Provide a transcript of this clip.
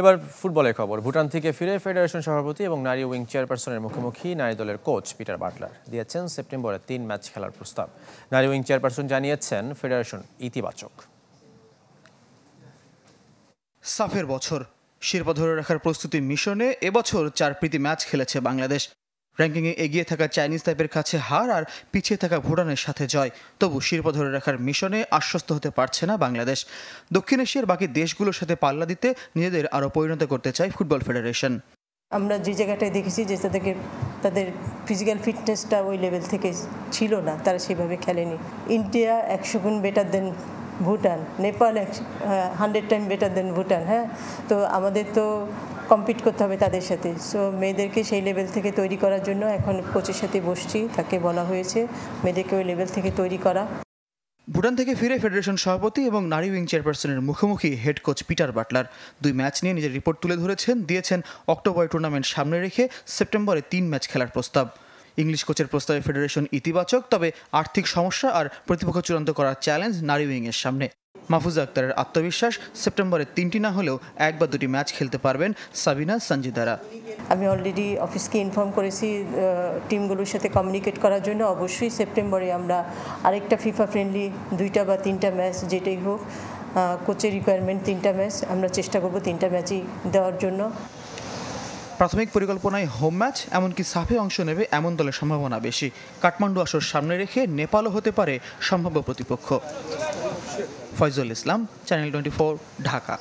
এবার ফুটবলের খবর ভুটান থেকে ফিরে ফেডারেশন সভাপতি এবং নারী উইং চেয়ারপারসনের মুখোমুখি নারী দলের কোচ পিটার বাটলার দিয়েছেন সেপ্টেম্বরে তিন ম্যাচ খেলার প্রস্তাব নারী উইং চেয়ারপারসন জানিয়েছেন ফেডারেশন ইতিবাচক সাফের বছর শিরপা ধরে রাখার প্রস্তুতি মিশনে এবছর চার প্রীতি ম্যাচ খেলেছে বাংলাদেশ র্যাঙ্কিংয়ে এগিয়ে থাকা চাইনিজ তাইপের কাছে হার আর পিছিয়ে থাকা ভুটানের সাথে জয় তবু শিল্প ধরে রাখার মিশনে আশ্বস্ত হতে পারছে না বাংলাদেশ দক্ষিণ এশিয়ার বাকি দেশগুলোর সাথে পাল্লা দিতে নিজেদের আরও পরিণত করতে চায় ফুটবল ফেডারেশন আমরা যে জায়গাটায় দেখেছি যে তাদেরকে তাদের ফিজিক্যাল ফিটনেসটা ওই লেভেল থেকে ছিল না তারা সেভাবে খেলেনি ইন্ডিয়া একশো গুণ better than Bhutan Nepal hundred time better than Bhutan হ্যাঁ তো আমাদের তো কম্পিট করতে হবে তাদের সাথে সো মেয়েদেরকে সেই লেভেল থেকে তৈরি করার জন্য এখন কোচের সাথে বসছি তাকে বলা হয়েছে মেয়েদেরকে ওই লেভেল থেকে তৈরি করা ভুটান থেকে ফিরে ফেডারেশন সভাপতি এবং নারী উইং চেয়ারপারসনের মুখোমুখি হেড কোচ পিটার বাটলার দুই ম্যাচ নিয়ে নিজের রিপোর্ট তুলে ধরেছেন দিয়েছেন অক্টোবর টুর্নামেন্ট সামনে রেখে সেপ্টেম্বরে তিন ম্যাচ খেলার প্রস্তাব ইংলিশ কোচের প্রস্তাবে ফেডারেশন ইতিবাচক তবে আর্থিক সমস্যা আর প্রতিপক্ষ চূড়ান্ত করার চ্যালেঞ্জ নারী উইংয়ের সামনে মাহফুজ আক্তারের আত্মবিশ্বাস সেপ্টেম্বরে তিনটি না হলেও এক বা দুটি ম্যাচ খেলতে পারবেন সাবিনা সঞ্জিদারা আমি অলরেডি অফিসকে ইনফর্ম করেছি টিমগুলোর সাথে কমিউনিকেট করার জন্য অবশ্যই সেপ্টেম্বরে আমরা আরেকটা ফিফা ফ্রেন্ডলি দুইটা বা তিনটা ম্যাচ যেটাই হোক কোচের রিকোয়ারমেন্ট তিনটা ম্যাচ আমরা চেষ্টা করব তিনটা ম্যাচই দেওয়ার জন্য প্রাথমিক পরিকল্পনায় হোম ম্যাচ এমনকি সাফে অংশ নেবে এমন দলের সম্ভাবনা বেশি কাঠমান্ডু আসর সামনে রেখে নেপালও হতে পারে সম্ভাব্য প্রতিপক্ষ ফয়জুল ইসলাম চ্যানেল টোয়েন্টি ঢাকা